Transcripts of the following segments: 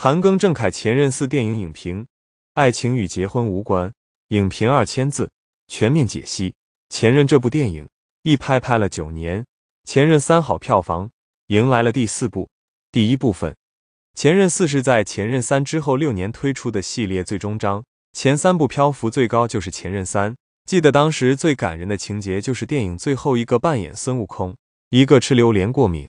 韩庚、郑恺《前任四》电影影评，爱情与结婚无关。影评二千字，全面解析《前任》这部电影。一拍拍了九年，《前任三》好票房，迎来了第四部。第一部分，《前任四》是在《前任三》之后六年推出的系列最终章。前三部漂浮最高就是《前任三》。记得当时最感人的情节就是电影最后一个扮演孙悟空，一个吃榴莲过敏。《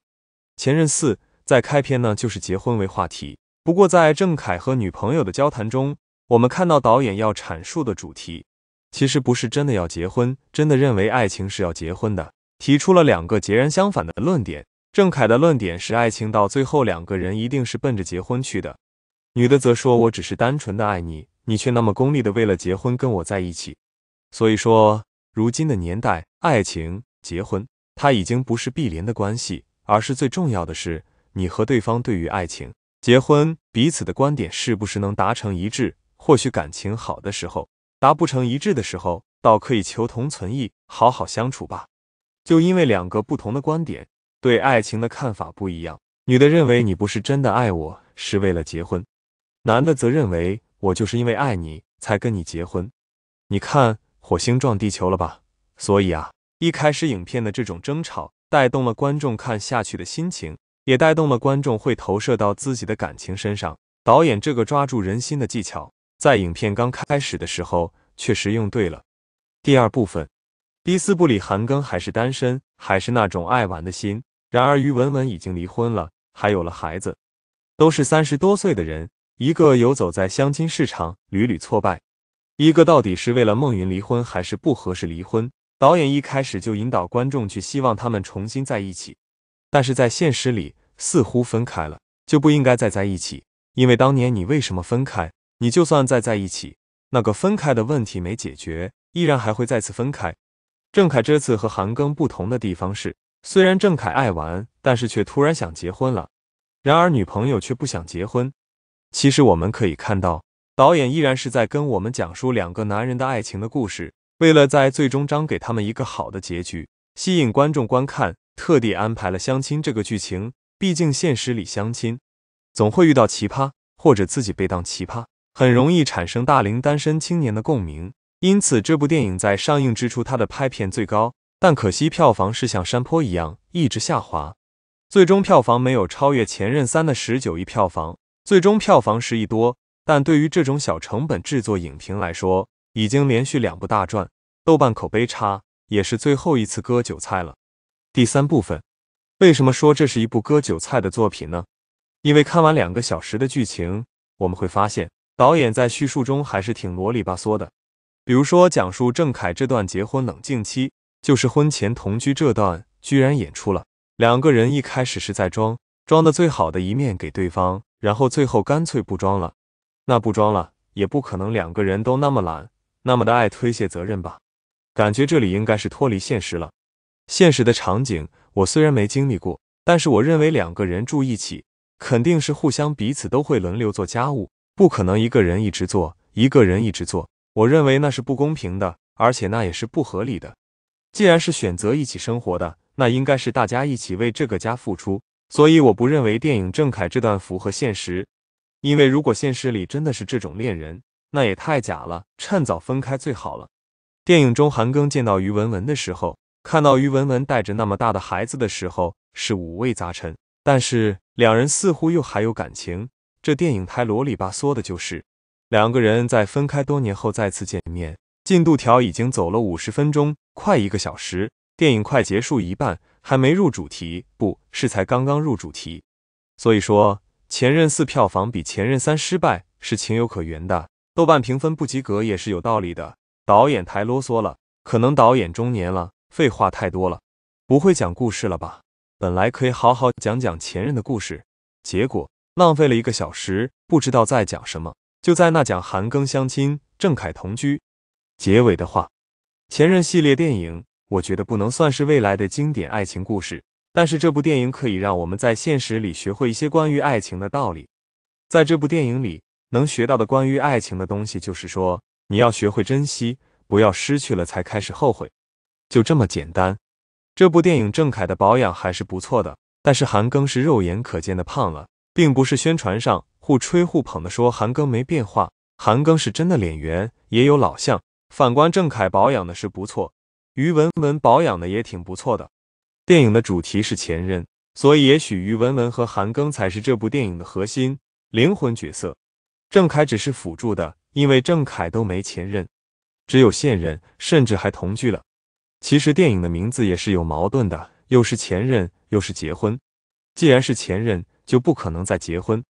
前任四》在开篇呢，就是结婚为话题。不过，在郑恺和女朋友的交谈中，我们看到导演要阐述的主题，其实不是真的要结婚，真的认为爱情是要结婚的。提出了两个截然相反的论点。郑恺的论点是爱情到最后两个人一定是奔着结婚去的，女的则说：“我只是单纯的爱你，你却那么功利的为了结婚跟我在一起。”所以说，如今的年代，爱情、结婚，它已经不是必连的关系，而是最重要的是你和对方对于爱情。结婚，彼此的观点是不是能达成一致？或许感情好的时候达不成一致的时候，倒可以求同存异，好好相处吧。就因为两个不同的观点，对爱情的看法不一样，女的认为你不是真的爱我，是为了结婚；男的则认为我就是因为爱你才跟你结婚。你看火星撞地球了吧？所以啊，一开始影片的这种争吵，带动了观众看下去的心情。也带动了观众会投射到自己的感情身上。导演这个抓住人心的技巧，在影片刚开始的时候确实用对了。第二部分，第四部里韩庚还是单身，还是那种爱玩的心。然而于文文已经离婚了，还有了孩子，都是三十多岁的人，一个游走在相亲市场屡屡挫败，一个到底是为了孟云离婚还是不合适离婚？导演一开始就引导观众去希望他们重新在一起。但是在现实里，似乎分开了就不应该再在一起，因为当年你为什么分开？你就算再在一起，那个分开的问题没解决，依然还会再次分开。郑恺这次和韩庚不同的地方是，虽然郑恺爱玩，但是却突然想结婚了，然而女朋友却不想结婚。其实我们可以看到，导演依然是在跟我们讲述两个男人的爱情的故事，为了在最终章给他们一个好的结局，吸引观众观看。特地安排了相亲这个剧情，毕竟现实里相亲总会遇到奇葩，或者自己被当奇葩，很容易产生大龄单身青年的共鸣。因此，这部电影在上映之初，它的拍片最高，但可惜票房是像山坡一样一直下滑，最终票房没有超越前任三的十九亿票房，最终票房十亿多。但对于这种小成本制作影评来说，已经连续两部大赚，豆瓣口碑差也是最后一次割韭菜了。第三部分，为什么说这是一部割韭菜的作品呢？因为看完两个小时的剧情，我们会发现导演在叙述中还是挺啰里吧嗦的。比如说，讲述郑恺这段结婚冷静期，就是婚前同居这段，居然演出了两个人一开始是在装，装的最好的一面给对方，然后最后干脆不装了。那不装了，也不可能两个人都那么懒，那么的爱推卸责任吧？感觉这里应该是脱离现实了。现实的场景，我虽然没经历过，但是我认为两个人住一起，肯定是互相彼此都会轮流做家务，不可能一个人一直做，一个人一直做。我认为那是不公平的，而且那也是不合理的。既然是选择一起生活的，那应该是大家一起为这个家付出。所以我不认为电影郑恺这段符合现实，因为如果现实里真的是这种恋人，那也太假了，趁早分开最好了。电影中韩庚见到于文文的时候。看到于文文带着那么大的孩子的时候，是五味杂陈。但是两人似乎又还有感情。这电影太啰里吧嗦的，就是两个人在分开多年后再次见面。进度条已经走了五十分钟，快一个小时，电影快结束一半，还没入主题，不是才刚刚入主题。所以说，前任四票房比前任三失败是情有可原的，豆瓣评分不及格也是有道理的。导演太啰嗦了，可能导演中年了。废话太多了，不会讲故事了吧？本来可以好好讲讲前任的故事，结果浪费了一个小时，不知道在讲什么。就在那讲韩庚相亲、郑恺同居。结尾的话，前任系列电影我觉得不能算是未来的经典爱情故事，但是这部电影可以让我们在现实里学会一些关于爱情的道理。在这部电影里能学到的关于爱情的东西，就是说你要学会珍惜，不要失去了才开始后悔。就这么简单。这部电影郑凯的保养还是不错的，但是韩庚是肉眼可见的胖了，并不是宣传上互吹互捧的说韩庚没变化。韩庚是真的脸圆，也有老相。反观郑凯保养的是不错，于文文保养的也挺不错的。电影的主题是前任，所以也许于文文和韩庚才是这部电影的核心灵魂角色，郑凯只是辅助的，因为郑凯都没前任，只有现任，甚至还同居了。其实电影的名字也是有矛盾的，又是前任又是结婚。既然是前任，就不可能再结婚。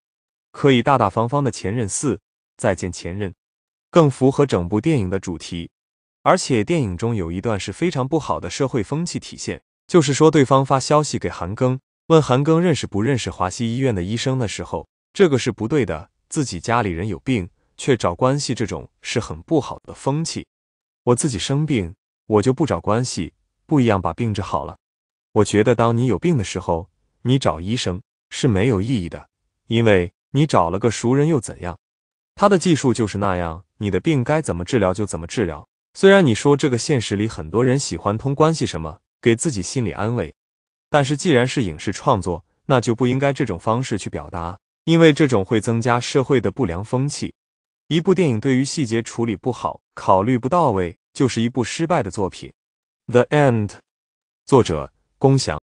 可以大大方方的《前任四》再见前任，更符合整部电影的主题。而且电影中有一段是非常不好的社会风气体现，就是说对方发消息给韩庚，问韩庚认识不认识华西医院的医生的时候，这个是不对的。自己家里人有病却找关系，这种是很不好的风气。我自己生病。我就不找关系，不一样把病治好了。我觉得当你有病的时候，你找医生是没有意义的，因为你找了个熟人又怎样？他的技术就是那样，你的病该怎么治疗就怎么治疗。虽然你说这个现实里很多人喜欢通关系什么，给自己心理安慰，但是既然是影视创作，那就不应该这种方式去表达，因为这种会增加社会的不良风气。一部电影对于细节处理不好，考虑不到位。就是一部失败的作品，《The End》，作者宫翔。